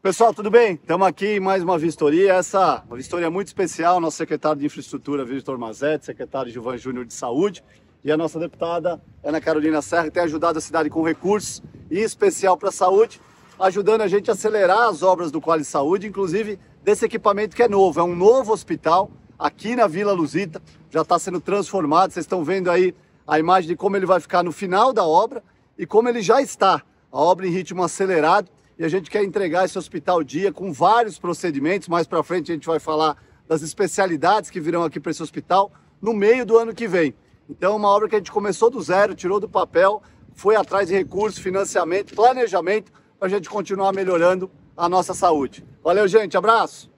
Pessoal, tudo bem? Estamos aqui em mais uma vistoria. Essa uma vistoria muito especial. Nosso secretário de Infraestrutura, Vitor Mazetti, secretário Gilvan Júnior de Saúde e a nossa deputada Ana Carolina Serra, que tem ajudado a cidade com recursos, e especial para a saúde, ajudando a gente a acelerar as obras do Quali Saúde, inclusive desse equipamento que é novo. É um novo hospital aqui na Vila Luzita, já está sendo transformado. Vocês estão vendo aí a imagem de como ele vai ficar no final da obra e como ele já está. A obra em ritmo acelerado e a gente quer entregar esse hospital dia com vários procedimentos. Mais para frente a gente vai falar das especialidades que virão aqui para esse hospital no meio do ano que vem. Então, uma obra que a gente começou do zero, tirou do papel, foi atrás de recursos, financiamento, planejamento, para a gente continuar melhorando a nossa saúde. Valeu, gente. Abraço!